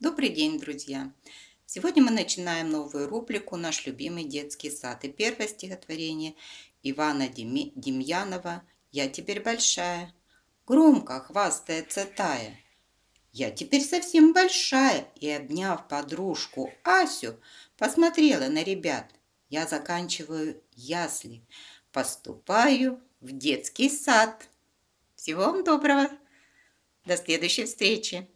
Добрый день, друзья! Сегодня мы начинаем новую рубрику «Наш любимый детский сад» и первое стихотворение Ивана Деми... Демьянова «Я теперь большая». Громко хвастается Тая. Я теперь совсем большая, и, обняв подружку Асю, посмотрела на ребят. Я заканчиваю ясли, поступаю в детский сад. Всего вам доброго! До следующей встречи!